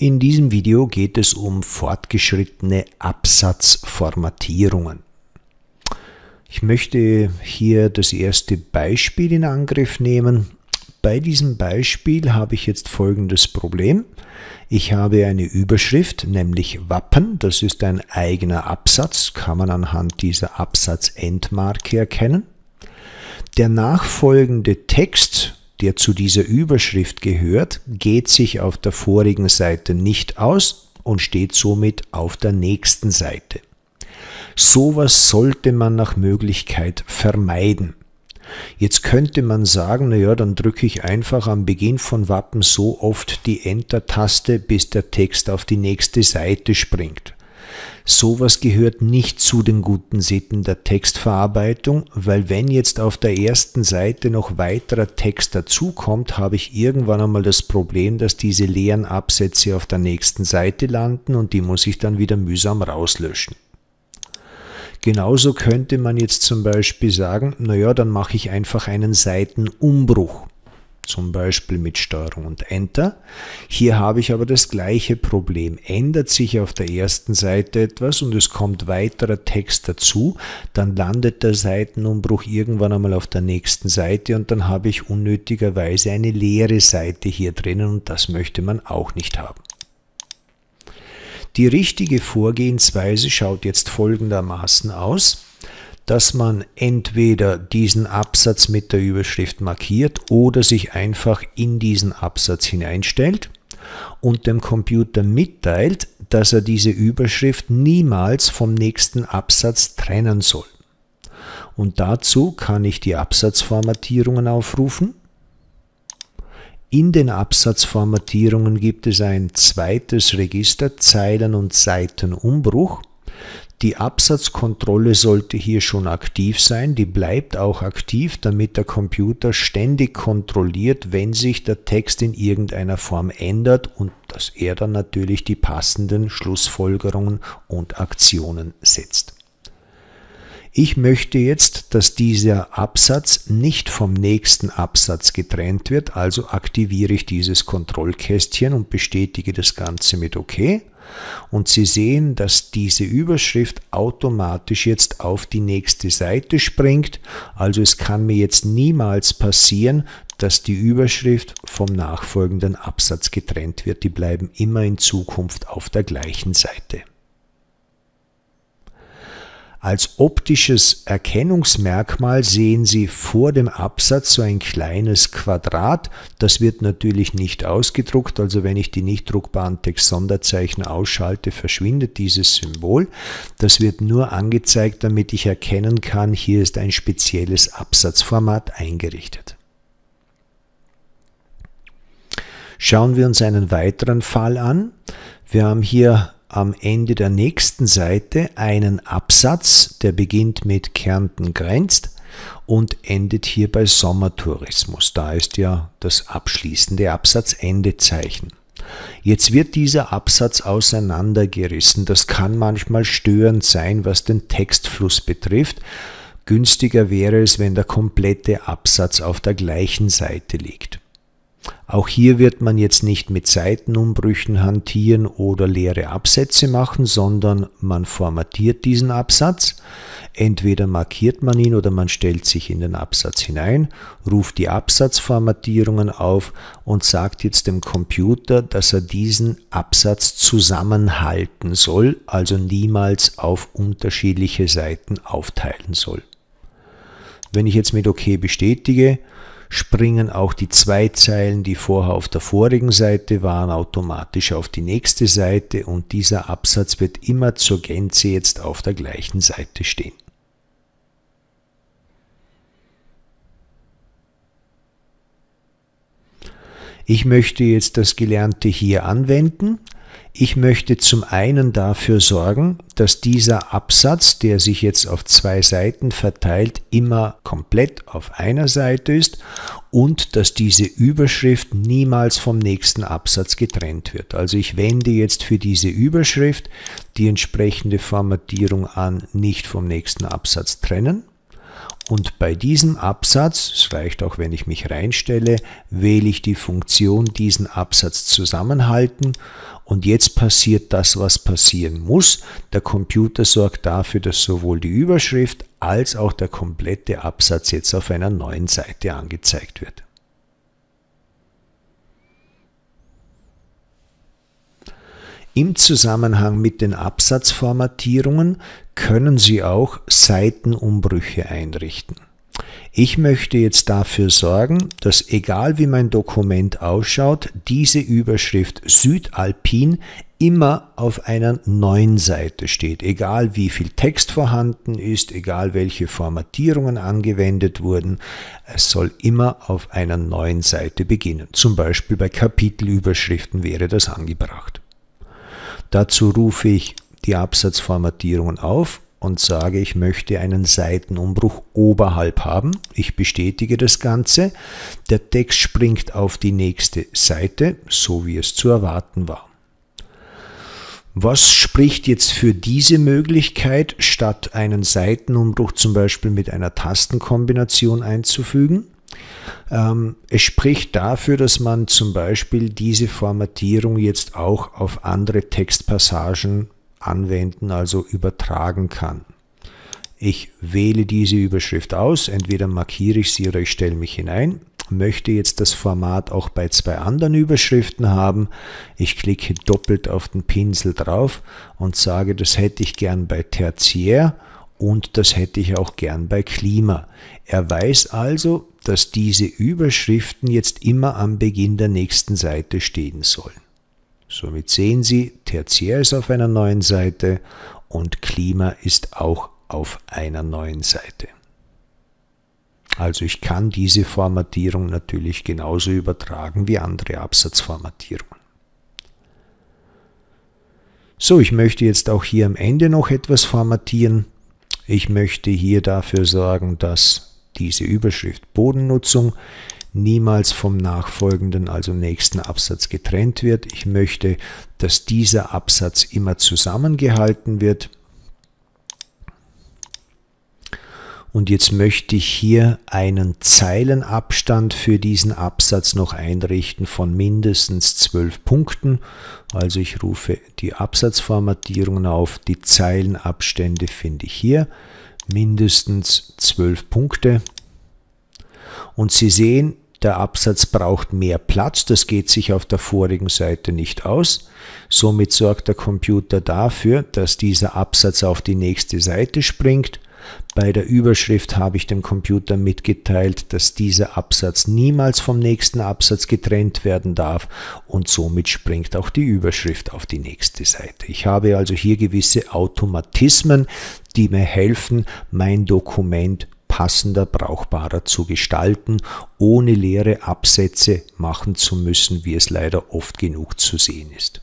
In diesem Video geht es um fortgeschrittene Absatzformatierungen. Ich möchte hier das erste Beispiel in Angriff nehmen. Bei diesem Beispiel habe ich jetzt folgendes Problem. Ich habe eine Überschrift, nämlich Wappen. Das ist ein eigener Absatz, kann man anhand dieser Absatzendmarke erkennen. Der nachfolgende Text, der zu dieser Überschrift gehört, geht sich auf der vorigen Seite nicht aus und steht somit auf der nächsten Seite. Sowas sollte man nach Möglichkeit vermeiden. Jetzt könnte man sagen, naja, dann drücke ich einfach am Beginn von Wappen so oft die Enter-Taste, bis der Text auf die nächste Seite springt. Sowas gehört nicht zu den guten Sitten der Textverarbeitung, weil wenn jetzt auf der ersten Seite noch weiterer Text dazukommt, habe ich irgendwann einmal das Problem, dass diese leeren Absätze auf der nächsten Seite landen und die muss ich dann wieder mühsam rauslöschen. Genauso könnte man jetzt zum Beispiel sagen, naja, dann mache ich einfach einen Seitenumbruch zum Beispiel mit Steuerung und Enter. Hier habe ich aber das gleiche Problem. Ändert sich auf der ersten Seite etwas und es kommt weiterer Text dazu, dann landet der Seitenumbruch irgendwann einmal auf der nächsten Seite und dann habe ich unnötigerweise eine leere Seite hier drinnen und das möchte man auch nicht haben. Die richtige Vorgehensweise schaut jetzt folgendermaßen aus dass man entweder diesen Absatz mit der Überschrift markiert oder sich einfach in diesen Absatz hineinstellt und dem Computer mitteilt, dass er diese Überschrift niemals vom nächsten Absatz trennen soll. Und dazu kann ich die Absatzformatierungen aufrufen. In den Absatzformatierungen gibt es ein zweites Register, Zeilen- und Seitenumbruch. Die Absatzkontrolle sollte hier schon aktiv sein, die bleibt auch aktiv, damit der Computer ständig kontrolliert, wenn sich der Text in irgendeiner Form ändert und dass er dann natürlich die passenden Schlussfolgerungen und Aktionen setzt ich möchte jetzt, dass dieser Absatz nicht vom nächsten Absatz getrennt wird, also aktiviere ich dieses Kontrollkästchen und bestätige das Ganze mit OK. Und Sie sehen, dass diese Überschrift automatisch jetzt auf die nächste Seite springt. Also es kann mir jetzt niemals passieren, dass die Überschrift vom nachfolgenden Absatz getrennt wird. Die bleiben immer in Zukunft auf der gleichen Seite. Als optisches Erkennungsmerkmal sehen Sie vor dem Absatz so ein kleines Quadrat. Das wird natürlich nicht ausgedruckt, also wenn ich die nicht druckbaren Textsonderzeichen ausschalte, verschwindet dieses Symbol. Das wird nur angezeigt, damit ich erkennen kann, hier ist ein spezielles Absatzformat eingerichtet. Schauen wir uns einen weiteren Fall an. Wir haben hier am Ende der nächsten Seite einen Absatz, der beginnt mit Kärnten grenzt und endet hier bei Sommertourismus. Da ist ja das abschließende Absatzendezeichen. Jetzt wird dieser Absatz auseinandergerissen. Das kann manchmal störend sein, was den Textfluss betrifft. Günstiger wäre es, wenn der komplette Absatz auf der gleichen Seite liegt. Auch hier wird man jetzt nicht mit Seitenumbrüchen hantieren oder leere Absätze machen, sondern man formatiert diesen Absatz. Entweder markiert man ihn oder man stellt sich in den Absatz hinein, ruft die Absatzformatierungen auf und sagt jetzt dem Computer, dass er diesen Absatz zusammenhalten soll, also niemals auf unterschiedliche Seiten aufteilen soll. Wenn ich jetzt mit OK bestätige, springen auch die zwei Zeilen, die vorher auf der vorigen Seite waren, automatisch auf die nächste Seite und dieser Absatz wird immer zur Gänze jetzt auf der gleichen Seite stehen. Ich möchte jetzt das Gelernte hier anwenden. Ich möchte zum einen dafür sorgen, dass dieser Absatz, der sich jetzt auf zwei Seiten verteilt, immer komplett auf einer Seite ist und dass diese Überschrift niemals vom nächsten Absatz getrennt wird. Also ich wende jetzt für diese Überschrift die entsprechende Formatierung an, nicht vom nächsten Absatz trennen. Und bei diesem Absatz, es reicht auch, wenn ich mich reinstelle, wähle ich die Funktion diesen Absatz zusammenhalten und jetzt passiert das, was passieren muss. Der Computer sorgt dafür, dass sowohl die Überschrift als auch der komplette Absatz jetzt auf einer neuen Seite angezeigt wird. Im Zusammenhang mit den Absatzformatierungen können Sie auch Seitenumbrüche einrichten. Ich möchte jetzt dafür sorgen, dass egal wie mein Dokument ausschaut, diese Überschrift Südalpin immer auf einer neuen Seite steht, egal wie viel Text vorhanden ist, egal welche Formatierungen angewendet wurden, es soll immer auf einer neuen Seite beginnen. Zum Beispiel bei Kapitelüberschriften wäre das angebracht. Dazu rufe ich die Absatzformatierungen auf und sage, ich möchte einen Seitenumbruch oberhalb haben. Ich bestätige das Ganze. Der Text springt auf die nächste Seite, so wie es zu erwarten war. Was spricht jetzt für diese Möglichkeit, statt einen Seitenumbruch zum Beispiel mit einer Tastenkombination einzufügen? Ähm, es spricht dafür, dass man zum Beispiel diese Formatierung jetzt auch auf andere Textpassagen anwenden, also übertragen kann. Ich wähle diese Überschrift aus, entweder markiere ich sie oder ich stelle mich hinein, möchte jetzt das Format auch bei zwei anderen Überschriften haben. Ich klicke doppelt auf den Pinsel drauf und sage, das hätte ich gern bei Tertiär und das hätte ich auch gern bei Klima. Er weiß also, dass diese Überschriften jetzt immer am Beginn der nächsten Seite stehen sollen. Somit sehen Sie, Tertiär ist auf einer neuen Seite und Klima ist auch auf einer neuen Seite. Also ich kann diese Formatierung natürlich genauso übertragen wie andere Absatzformatierungen. So, ich möchte jetzt auch hier am Ende noch etwas formatieren. Ich möchte hier dafür sorgen, dass diese Überschrift Bodennutzung niemals vom nachfolgenden, also nächsten Absatz getrennt wird. Ich möchte, dass dieser Absatz immer zusammengehalten wird. Und jetzt möchte ich hier einen Zeilenabstand für diesen Absatz noch einrichten von mindestens zwölf Punkten. Also ich rufe die Absatzformatierungen auf. Die Zeilenabstände finde ich hier. Mindestens zwölf Punkte. Und Sie sehen, der Absatz braucht mehr Platz, das geht sich auf der vorigen Seite nicht aus. Somit sorgt der Computer dafür, dass dieser Absatz auf die nächste Seite springt. Bei der Überschrift habe ich dem Computer mitgeteilt, dass dieser Absatz niemals vom nächsten Absatz getrennt werden darf und somit springt auch die Überschrift auf die nächste Seite. Ich habe also hier gewisse Automatismen, die mir helfen, mein Dokument passender, brauchbarer zu gestalten, ohne leere Absätze machen zu müssen, wie es leider oft genug zu sehen ist.